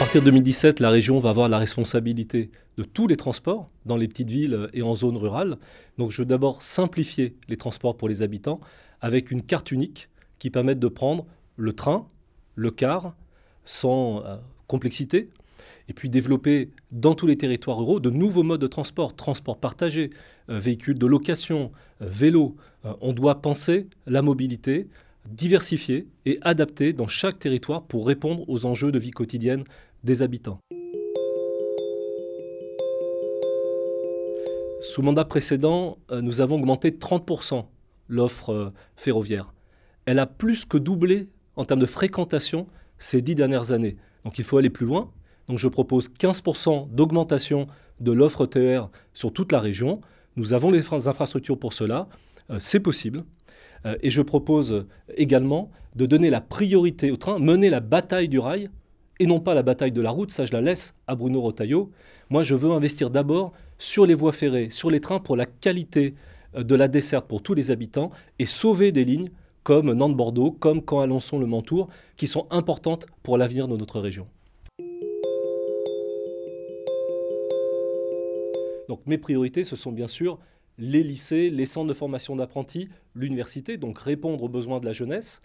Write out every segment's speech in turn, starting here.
partir de 2017, la région va avoir la responsabilité de tous les transports dans les petites villes et en zone rurale. Donc je veux d'abord simplifier les transports pour les habitants avec une carte unique qui permette de prendre le train, le car, sans euh, complexité, et puis développer dans tous les territoires ruraux de nouveaux modes de transport, transport partagé, euh, véhicules de location, euh, vélos. on doit penser la mobilité, diversifiée et adapter dans chaque territoire pour répondre aux enjeux de vie quotidienne des habitants. Sous mandat précédent, euh, nous avons augmenté 30% l'offre euh, ferroviaire. Elle a plus que doublé en termes de fréquentation ces dix dernières années. Donc il faut aller plus loin. Donc je propose 15% d'augmentation de l'offre TER sur toute la région. Nous avons les infrastructures pour cela. Euh, c'est possible. Et je propose également de donner la priorité au train, mener la bataille du rail et non pas la bataille de la route, ça je la laisse à Bruno Rotaillot. Moi je veux investir d'abord sur les voies ferrées, sur les trains pour la qualité euh, de la desserte pour tous les habitants et sauver des lignes comme Nantes-Bordeaux, comme caen alençon le mentour qui sont importantes pour l'avenir de notre région. Donc mes priorités, ce sont bien sûr les lycées, les centres de formation d'apprentis, l'université, donc répondre aux besoins de la jeunesse,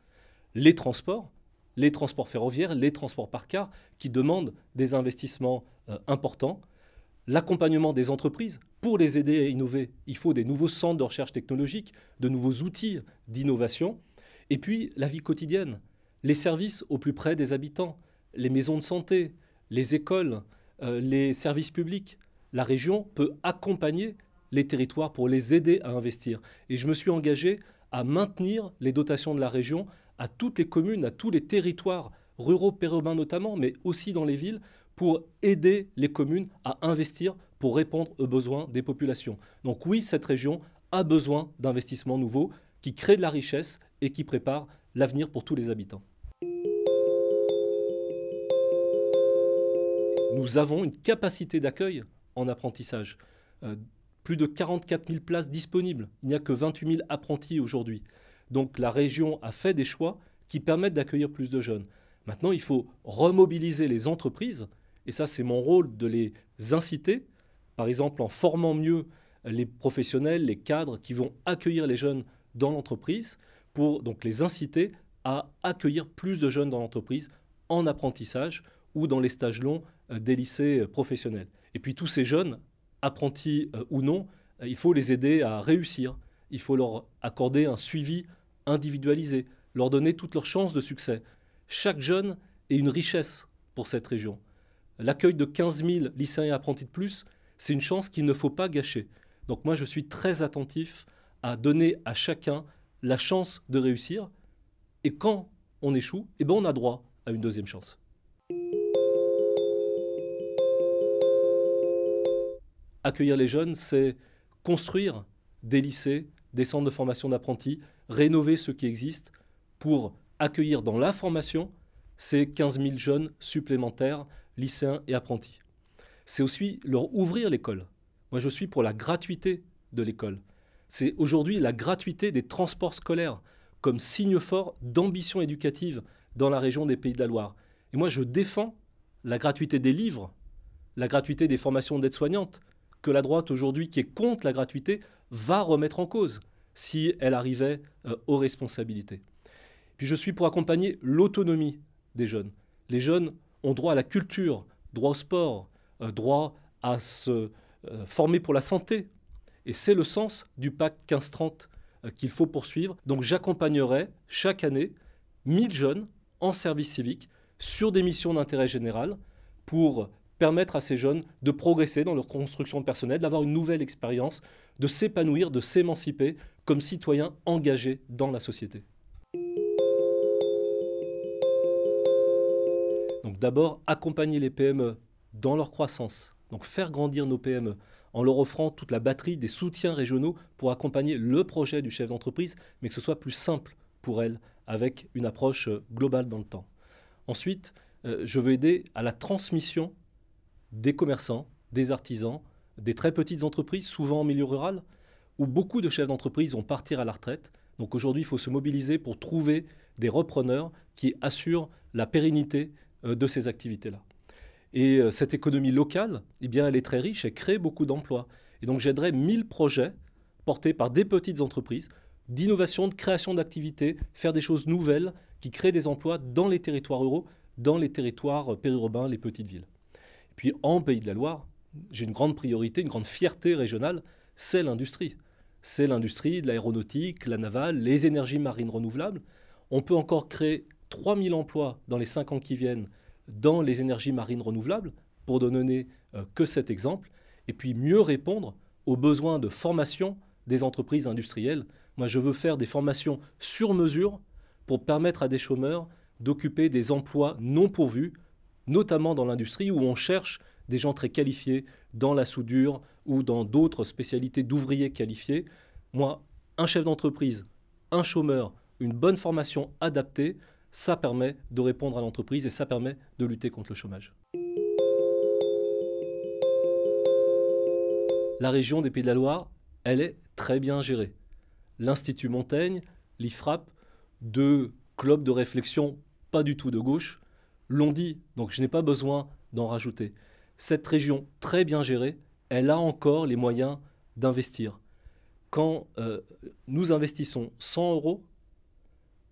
les transports, les transports ferroviaires, les transports par car, qui demandent des investissements euh, importants, l'accompagnement des entreprises pour les aider à innover. Il faut des nouveaux centres de recherche technologique, de nouveaux outils d'innovation, et puis la vie quotidienne, les services au plus près des habitants, les maisons de santé, les écoles, euh, les services publics. La région peut accompagner les territoires pour les aider à investir. Et je me suis engagé à maintenir les dotations de la région à toutes les communes, à tous les territoires ruraux, périurbains notamment, mais aussi dans les villes, pour aider les communes à investir pour répondre aux besoins des populations. Donc oui, cette région a besoin d'investissements nouveaux qui créent de la richesse et qui préparent l'avenir pour tous les habitants. Nous avons une capacité d'accueil en apprentissage. Euh, plus de 44 000 places disponibles. Il n'y a que 28 000 apprentis aujourd'hui. Donc la région a fait des choix qui permettent d'accueillir plus de jeunes. Maintenant, il faut remobiliser les entreprises, et ça c'est mon rôle de les inciter, par exemple en formant mieux les professionnels, les cadres qui vont accueillir les jeunes dans l'entreprise, pour donc les inciter à accueillir plus de jeunes dans l'entreprise en apprentissage ou dans les stages longs euh, des lycées euh, professionnels. Et puis tous ces jeunes, apprentis euh, ou non, il faut les aider à réussir, il faut leur accorder un suivi individualisé, leur donner toutes leurs chances de succès. Chaque jeune est une richesse pour cette région. L'accueil de 15 000 lycéens et apprentis de plus, c'est une chance qu'il ne faut pas gâcher. Donc moi, je suis très attentif à donner à chacun la chance de réussir. Et quand on échoue, eh ben on a droit à une deuxième chance. Accueillir les jeunes, c'est construire des lycées des centres de formation d'apprentis, rénover ceux qui existent pour accueillir dans la formation ces 15 000 jeunes supplémentaires, lycéens et apprentis. C'est aussi leur ouvrir l'école. Moi, je suis pour la gratuité de l'école. C'est aujourd'hui la gratuité des transports scolaires comme signe fort d'ambition éducative dans la région des Pays de la Loire. Et moi, je défends la gratuité des livres, la gratuité des formations d'aide-soignante, que la droite aujourd'hui, qui est contre la gratuité, va remettre en cause si elle arrivait euh, aux responsabilités. Puis je suis pour accompagner l'autonomie des jeunes. Les jeunes ont droit à la culture, droit au sport, euh, droit à se euh, former pour la santé. Et c'est le sens du pacte 15-30 qu'il faut poursuivre. Donc j'accompagnerai chaque année 1000 jeunes en service civique sur des missions d'intérêt général pour permettre à ces jeunes de progresser dans leur construction personnelle, d'avoir une nouvelle expérience, de s'épanouir, de s'émanciper comme citoyens engagés dans la société. Donc d'abord, accompagner les PME dans leur croissance, donc faire grandir nos PME en leur offrant toute la batterie des soutiens régionaux pour accompagner le projet du chef d'entreprise, mais que ce soit plus simple pour elles avec une approche euh, globale dans le temps. Ensuite, euh, je veux aider à la transmission des commerçants, des artisans, des très petites entreprises, souvent en milieu rural, où beaucoup de chefs d'entreprise vont partir à la retraite. Donc aujourd'hui, il faut se mobiliser pour trouver des repreneurs qui assurent la pérennité euh, de ces activités-là. Et euh, cette économie locale, eh bien, elle est très riche, elle crée beaucoup d'emplois. Et donc j'aiderai 1000 projets portés par des petites entreprises d'innovation, de création d'activités, faire des choses nouvelles qui créent des emplois dans les territoires ruraux, dans les territoires euh, périurbains, les petites villes. Puis en Pays de la Loire, j'ai une grande priorité, une grande fierté régionale, c'est l'industrie. C'est l'industrie de l'aéronautique, la navale, les énergies marines renouvelables. On peut encore créer 3000 emplois dans les 5 ans qui viennent dans les énergies marines renouvelables, pour ne donner euh, que cet exemple, et puis mieux répondre aux besoins de formation des entreprises industrielles. Moi, je veux faire des formations sur mesure pour permettre à des chômeurs d'occuper des emplois non pourvus notamment dans l'industrie où on cherche des gens très qualifiés dans la soudure ou dans d'autres spécialités d'ouvriers qualifiés. Moi, un chef d'entreprise, un chômeur, une bonne formation adaptée, ça permet de répondre à l'entreprise et ça permet de lutter contre le chômage. La région des Pays de la Loire, elle est très bien gérée. L'Institut Montaigne, l'IFRAP, deux clubs de réflexion pas du tout de gauche, l'on dit, donc je n'ai pas besoin d'en rajouter. Cette région très bien gérée, elle a encore les moyens d'investir. Quand euh, nous investissons 100 euros,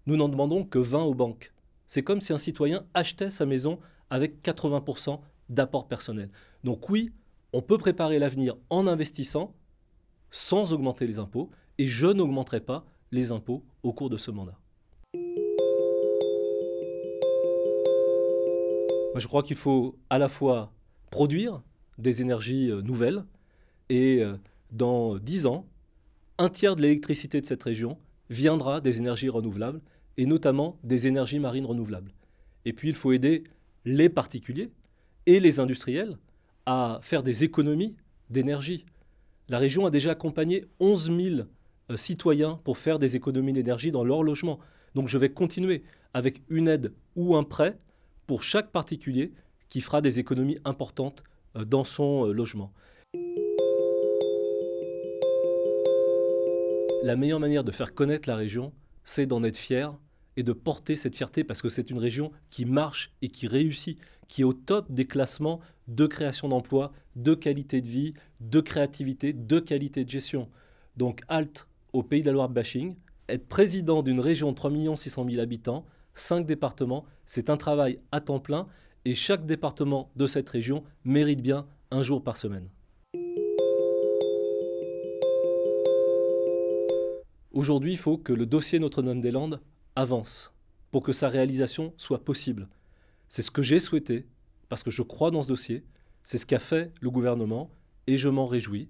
nous n'en demandons que 20 aux banques. C'est comme si un citoyen achetait sa maison avec 80% d'apport personnel. Donc oui, on peut préparer l'avenir en investissant sans augmenter les impôts, et je n'augmenterai pas les impôts au cours de ce mandat. je crois qu'il faut à la fois produire des énergies euh, nouvelles et euh, dans 10 ans, un tiers de l'électricité de cette région viendra des énergies renouvelables et notamment des énergies marines renouvelables. Et puis il faut aider les particuliers et les industriels à faire des économies d'énergie. La région a déjà accompagné 11 000 euh, citoyens pour faire des économies d'énergie dans leur logement. Donc je vais continuer avec une aide ou un prêt pour chaque particulier qui fera des économies importantes euh, dans son euh, logement. La meilleure manière de faire connaître la région, c'est d'en être fier et de porter cette fierté parce que c'est une région qui marche et qui réussit, qui est au top des classements de création d'emplois, de qualité de vie, de créativité, de qualité de gestion. Donc halte au pays de la Loire bashing, être président d'une région de 3 600 000 habitants, cinq départements. C'est un travail à temps plein et chaque département de cette région mérite bien un jour par semaine. Aujourd'hui, il faut que le dossier Notre-Dame-des-Landes avance pour que sa réalisation soit possible. C'est ce que j'ai souhaité, parce que je crois dans ce dossier, c'est ce qu'a fait le gouvernement, et je m'en réjouis.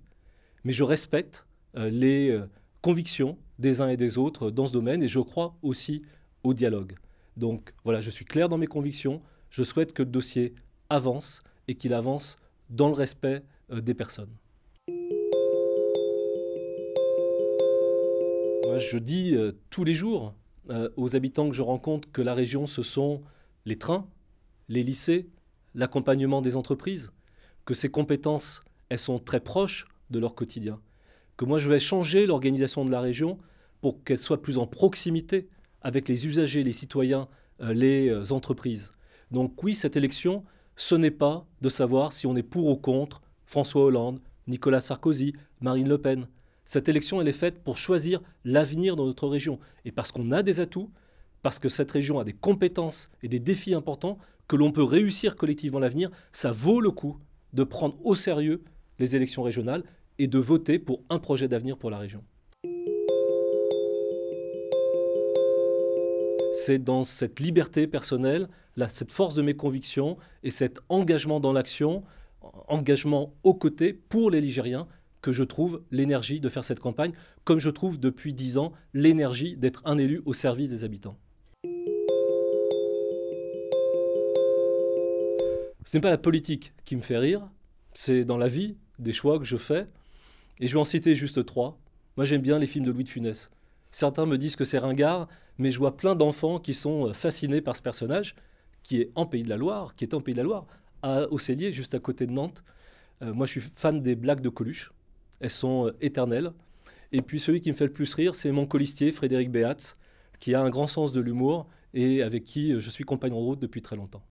Mais je respecte euh, les euh, convictions des uns et des autres dans ce domaine, et je crois aussi au dialogue. Donc voilà, je suis clair dans mes convictions. Je souhaite que le dossier avance et qu'il avance dans le respect euh, des personnes. Moi, je dis euh, tous les jours euh, aux habitants que je rencontre que la région, ce sont les trains, les lycées, l'accompagnement des entreprises, que ces compétences, elles sont très proches de leur quotidien, que moi, je vais changer l'organisation de la région pour qu'elle soit plus en proximité avec les usagers, les citoyens, euh, les euh, entreprises. Donc oui, cette élection, ce n'est pas de savoir si on est pour ou contre François Hollande, Nicolas Sarkozy, Marine Le Pen. Cette élection, elle est faite pour choisir l'avenir dans notre région. Et parce qu'on a des atouts, parce que cette région a des compétences et des défis importants que l'on peut réussir collectivement l'avenir, ça vaut le coup de prendre au sérieux les élections régionales et de voter pour un projet d'avenir pour la région. C'est dans cette liberté personnelle, cette force de mes convictions et cet engagement dans l'action, engagement aux côtés pour les Ligériens, que je trouve l'énergie de faire cette campagne, comme je trouve depuis dix ans l'énergie d'être un élu au service des habitants. Ce n'est pas la politique qui me fait rire, c'est dans la vie des choix que je fais. Et je vais en citer juste trois. Moi j'aime bien les films de Louis de Funès. Certains me disent que c'est ringard, mais je vois plein d'enfants qui sont euh, fascinés par ce personnage, qui est en Pays de la Loire, qui est en Pays de la Loire, à Ossélier, juste à côté de Nantes. Euh, moi, je suis fan des blagues de Coluche. Elles sont euh, éternelles. Et puis, celui qui me fait le plus rire, c'est mon colistier, Frédéric Béatz, qui a un grand sens de l'humour et avec qui je suis compagnon de route depuis très longtemps.